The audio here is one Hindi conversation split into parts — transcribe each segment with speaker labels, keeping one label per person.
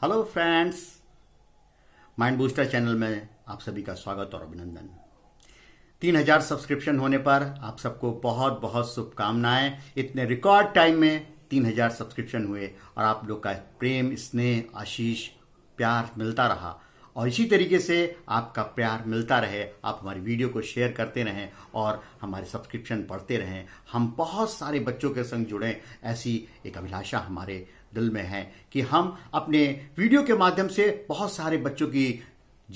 Speaker 1: hello friends mind booster channel में आप सभी का स्वागत और अभिनंदन 3000 सब्सक्रिप्शन होने पर आप सबको बहुत बहुत शुभकामनाएं इतने रिकॉर्ड टाइम में 3000 सब्सक्रिप्शन हुए और आप लोग का प्रेम स्नेह आशीष प्यार मिलता रहा और इसी तरीके से आपका प्यार मिलता रहे आप हमारी वीडियो को शेयर करते रहें और हमारे सब्सक्रिप्शन पढ़ते रहें हम बहुत सारे बच्चों के संग जुड़ें ऐसी एक अभिलाषा हमारे दिल में है कि हम अपने वीडियो के माध्यम से बहुत सारे बच्चों की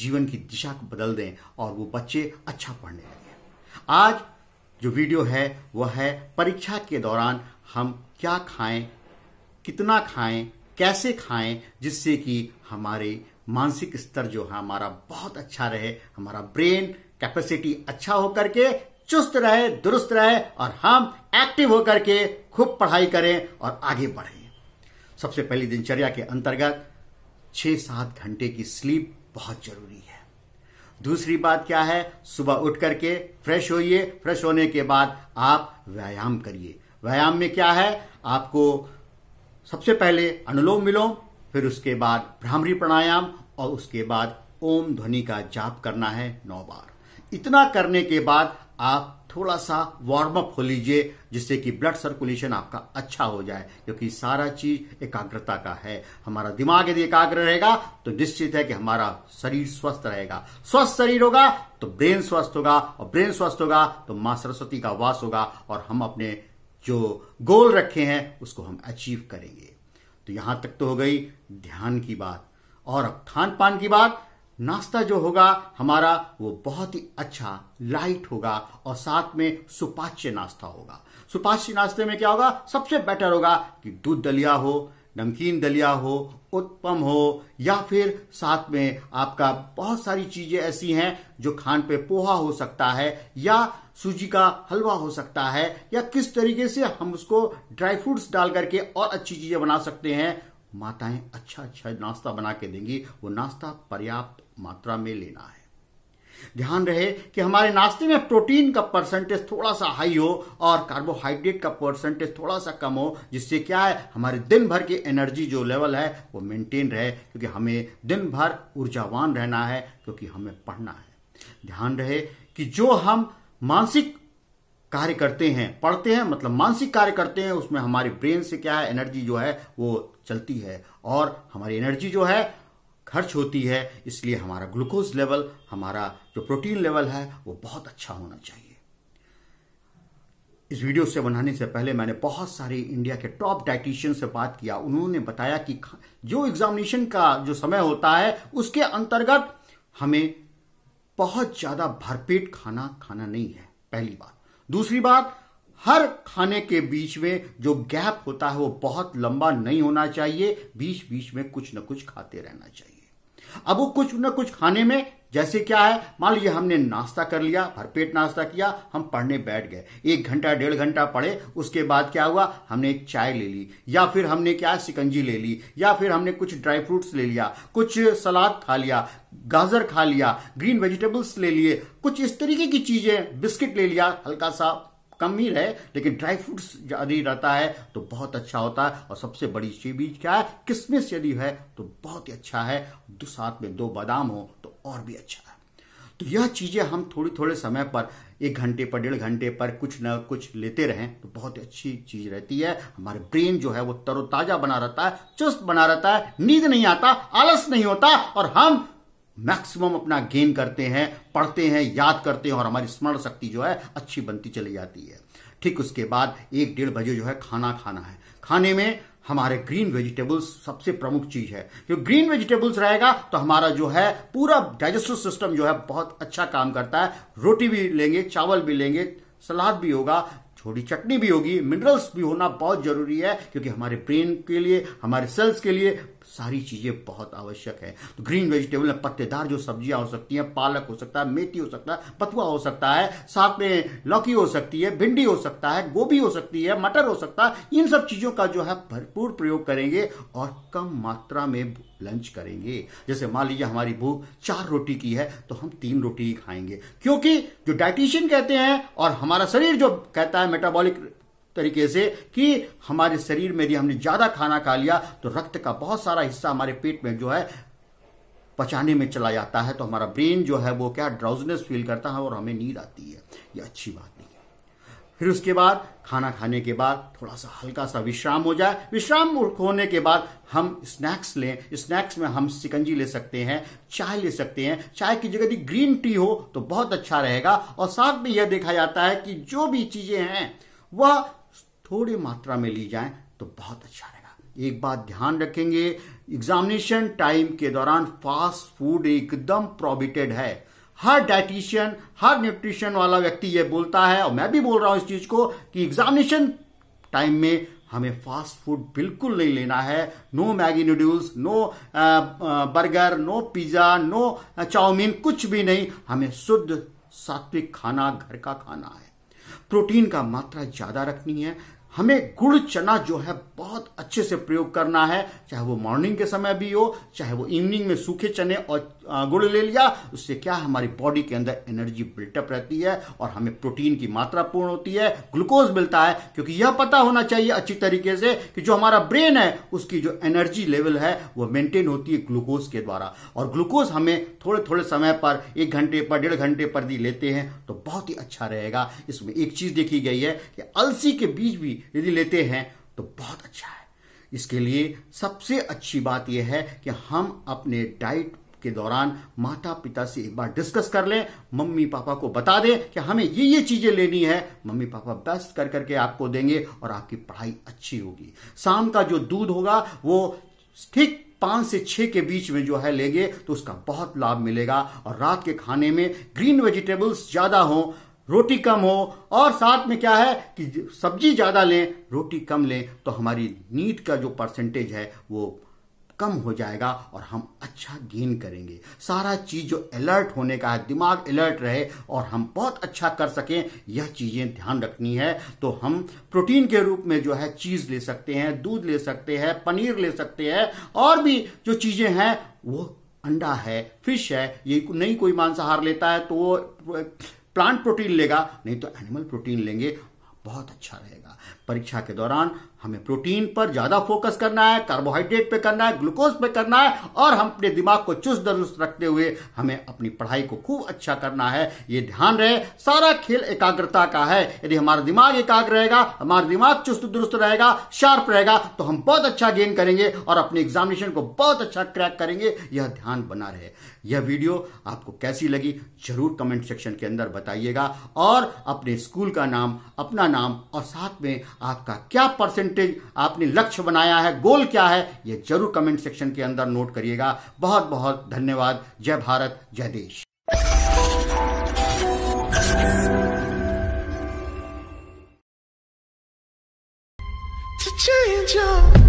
Speaker 1: जीवन की दिशा को बदल दें और वो बच्चे अच्छा पढ़ने लगे आज जो वीडियो है वह है परीक्षा के दौरान हम क्या खाएं कितना खाएं कैसे खाएं जिससे कि हमारे मानसिक स्तर जो है हमारा बहुत अच्छा रहे हमारा ब्रेन कैपेसिटी अच्छा होकर के चुस्त रहे दुरुस्त रहे और हम एक्टिव होकर के खूब पढ़ाई करें और आगे बढ़ें सबसे पहली दिनचर्या के अंतर्गत छह सात घंटे की स्लीप बहुत जरूरी है दूसरी बात क्या है सुबह उठ करके फ्रेश होइए फ्रेश होने के बाद आप व्यायाम करिए व्यायाम में क्या है आपको सबसे पहले अनुलोम विलोम फिर उसके बाद भ्रामरी प्राणायाम और उसके बाद ओम ध्वनि का जाप करना है नौ बार इतना करने के बाद आप थोड़ा सा वार्म अप हो लीजिए जिससे कि ब्लड सर्कुलेशन आपका अच्छा हो जाए क्योंकि सारा चीज एकाग्रता का है हमारा दिमाग यदि एकाग्र रहेगा तो निश्चित है कि हमारा शरीर स्वस्थ रहेगा स्वस्थ शरीर होगा तो ब्रेन स्वस्थ होगा और ब्रेन स्वस्थ होगा तो मां सरस्वती का वास होगा और हम अपने जो गोल रखे हैं उसको हम अचीव करेंगे तो यहां तक तो हो गई ध्यान की बात और अब खान पान की बात नाश्ता जो होगा हमारा वो बहुत ही अच्छा लाइट होगा और साथ में सुपाच्य नाश्ता होगा सुपाच्य नाश्ते में क्या होगा सबसे बेटर होगा कि दूध दलिया हो नमकीन दलिया हो उत्पम हो या फिर साथ में आपका बहुत सारी चीजें ऐसी हैं जो खान पे पोहा हो सकता है या सूजी का हलवा हो सकता है या किस तरीके से हम उसको ड्राई फ्रूट्स डाल करके और अच्छी चीजें बना सकते हैं माताएं अच्छा अच्छा नाश्ता बना के देंगी वो नाश्ता पर्याप्त मात्रा में लेना है ध्यान रहे कि हमारे नाश्ते में प्रोटीन का परसेंटेज थोड़ा सा हाई हो और कार्बोहाइड्रेट का परसेंटेज थोड़ा सा कम हो जिससे क्या है हमारे दिन भर की एनर्जी जो लेवल है वो मेंटेन रहे क्योंकि हमें दिन भर ऊर्जावान रहना है क्योंकि हमें पढ़ना है ध्यान रहे कि जो हम मानसिक कार्य करते हैं पढ़ते हैं मतलब मानसिक कार्य करते हैं उसमें हमारी ब्रेन से क्या है एनर्जी जो है वो चलती है और हमारी एनर्जी जो है खर्च होती है इसलिए हमारा ग्लूकोज लेवल हमारा जो प्रोटीन लेवल है वो बहुत अच्छा होना चाहिए इस वीडियो से बनाने से पहले मैंने बहुत सारे इंडिया के टॉप डाइटिशियन से बात किया उन्होंने बताया कि जो एग्जामिनेशन का जो समय होता है उसके अंतर्गत हमें बहुत ज्यादा भरपेट खाना खाना नहीं है पहली बात दूसरी बात हर खाने के बीच में जो गैप होता है वो बहुत लंबा नहीं होना चाहिए बीच बीच में कुछ ना कुछ खाते रहना चाहिए अब वो कुछ ना कुछ खाने में जैसे क्या है मान लीजिए हमने नाश्ता कर लिया भरपेट नाश्ता किया हम पढ़ने बैठ गए एक घंटा डेढ़ घंटा पढ़े उसके बाद क्या हुआ हमने एक चाय ले ली या फिर हमने क्या है सिकंजी ले ली या फिर हमने कुछ ड्राई फ्रूट्स ले लिया कुछ सलाद खा लिया गाजर खा लिया ग्रीन वेजिटेबल्स ले लिए कुछ इस तरीके की चीजें बिस्किट ले लिया हल्का सा कम ही रहे लेकिन ड्राई फ्रूट्स यदि रहता है तो बहुत अच्छा होता है और सबसे बड़ी चीज क्या है किसमिस यदि है तो बहुत ही अच्छा है साथ में दो बादाम हो और भी अच्छा है तो यह चीज़ें हम थोड़ी थोड़े समय पर एक घंटे पर डेढ़ घंटे पर कुछ न कुछ लेते रहें तो बहुत अच्छी चीज़ रहती है हमारे ब्रेन जो है वो तरोताज़ा बना रहता है चुस्त बना रहता है नींद नहीं आता आलस नहीं होता और हम मैक्सिमम अपना गेन करते हैं पढ़ते हैं याद करते हैं और हमारी स्मरण शक्ति जो है अच्छी बनती चली जाती है ठीक उसके बाद एक डेढ़ बजे जो है खाना खाना है खाने में हमारे ग्रीन वेजिटेबल्स सबसे प्रमुख चीज है जो ग्रीन वेजिटेबल्स रहेगा तो हमारा जो है पूरा डाइजेस्टिव सिस्टम जो है बहुत अच्छा काम करता है रोटी भी लेंगे चावल भी लेंगे सलाद भी होगा छोटी चटनी भी होगी मिनरल्स भी होना बहुत जरूरी है क्योंकि हमारे ब्रेन के लिए हमारे सेल्स के लिए सारी चीजें बहुत आवश्यक है तो ग्रीन वेजिटेबल में पत्तेदार जो सब्जियां हो सकती हैं पालक हो सकता है मेथी हो सकता है पतुआ हो सकता है साथ में लौकी हो सकती है भिंडी हो सकता है गोभी हो सकती है मटर हो सकता है इन सब चीजों का जो है भरपूर प्रयोग करेंगे और कम मात्रा में लंच करेंगे जैसे मान लीजिए हमारी भूख चार रोटी की है तो हम तीन रोटी ही खाएंगे क्योंकि जो डाइटिशियन कहते हैं और हमारा शरीर जो कहता है मेटाबॉलिक तरीके से कि हमारे शरीर में यदि हमने ज्यादा खाना खा लिया तो रक्त का बहुत सारा हिस्सा हमारे पेट में जो है पचाने में चला जाता है तो हमारा ब्रेन जो है वो क्या ड्राउजनेस फील करता है और हमें नींद आती है ये अच्छी बात फिर उसके बाद खाना खाने के बाद थोड़ा सा हल्का सा विश्राम हो जाए विश्राम होने के बाद हम स्नैक्स लें स्नैक्स में हम सिकंजी ले सकते हैं चाय ले सकते हैं चाय की जगह यदि ग्रीन टी हो तो बहुत अच्छा रहेगा और साथ में यह देखा जाता है कि जो भी चीजें हैं वह थोड़ी मात्रा में ली जाए तो बहुत अच्छा रहेगा एक बात ध्यान रखेंगे एग्जामिनेशन टाइम के दौरान फास्ट फूड एकदम प्रोबिटेड है हर डायटिशियन हर न्यूट्रिशन वाला व्यक्ति ये बोलता है और मैं भी बोल रहा हूं इस चीज को कि एग्जामिनेशन टाइम में हमें फास्ट फूड बिल्कुल नहीं लेना है no Maggi noodles no burger no pizza no chowmein कुछ भी नहीं हमें शुद्ध सात्विक खाना घर का खाना है प्रोटीन का मात्रा ज्यादा रखनी है हमें गुड़ चना जो है बहुत अच्छे से प्रयोग करना है चाहे वो मॉर्निंग के समय भी हो चाहे वो इवनिंग में सूखे चने और गुड़ ले लिया उससे क्या हमारी बॉडी के अंदर एनर्जी बिल्टअप रहती है और हमें प्रोटीन की मात्रा पूर्ण होती है ग्लूकोज मिलता है क्योंकि यह पता होना चाहिए अच्छी तरीके से कि जो हमारा ब्रेन है उसकी जो एनर्जी लेवल है वह मेंटेन होती है ग्लूकोज के द्वारा और ग्लूकोज हमें थोड़े थोड़े समय पर एक घंटे पर डेढ़ घंटे पर भी लेते हैं तो बहुत ही अच्छा रहेगा इसमें एक चीज देखी गई है कि अलसी के बीज भी यदि लेते हैं तो बहुत अच्छा है इसके लिए सबसे अच्छी बात यह है कि हम अपने डाइट के दौरान माता पिता से एक बार डिस्कस कर लें मम्मी पापा को बता दें कि हमें ये ये चीजें लेनी है मम्मी पापा बेस्ट कर करके आपको देंगे और आपकी पढ़ाई अच्छी होगी शाम का जो दूध होगा वो ठीक पांच से छह के बीच में जो है लेंगे तो उसका बहुत लाभ मिलेगा और रात के खाने में ग्रीन वेजिटेबल्स ज्यादा हों रोटी कम हो और साथ में क्या है कि सब्जी ज़्यादा लें रोटी कम लें तो हमारी नीट का जो परसेंटेज है वो कम हो जाएगा और हम अच्छा गेन करेंगे सारा चीज़ जो अलर्ट होने का है दिमाग अलर्ट रहे और हम बहुत अच्छा कर सकें यह चीज़ें ध्यान रखनी है तो हम प्रोटीन के रूप में जो है चीज़ ले सकते हैं दूध ले सकते हैं पनीर ले सकते हैं और भी जो चीज़ें हैं वो अंडा है फिश है ये नहीं कोई मांसाहार लेता है तो वो प्लांट प्रोटीन लेगा नहीं तो एनिमल प्रोटीन लेंगे बहुत अच्छा रहेगा परीक्षा के दौरान हमें प्रोटीन पर ज्यादा फोकस करना है कार्बोहाइड्रेट पे करना है ग्लूकोज पे करना है और हम अपने दिमाग को चुस्त दुरुस्त रखते हुए हमें अपनी पढ़ाई को खूब अच्छा करना है ये ध्यान रहे सारा खेल एकाग्रता का है यदि हमारा दिमाग एकाग्र रहेगा हमारा दिमाग चुस्त दुरुस्त रहेगा शार्प रहेगा तो हम बहुत अच्छा गेन करेंगे और अपने एग्जामिनेशन को बहुत अच्छा क्रैक करेंगे यह ध्यान बना रहे यह वीडियो आपको कैसी लगी जरूर कमेंट सेक्शन के अंदर बताइएगा और अपने स्कूल का नाम अपना नाम और साथ में आपका क्या परसेंटेज आपने लक्ष्य बनाया है गोल क्या है ये जरूर कमेंट सेक्शन के अंदर नोट करिएगा बहुत बहुत धन्यवाद जय भारत जय देश change